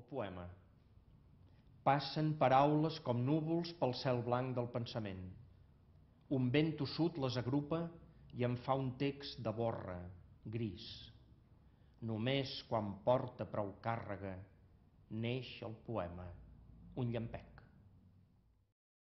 el poema. Passen paraules com núvols pel cel blanc del pensament. Un vent tossut les agrupa i en fa un text de borra, gris. Només quan porta prou càrrega neix el poema, un llampec.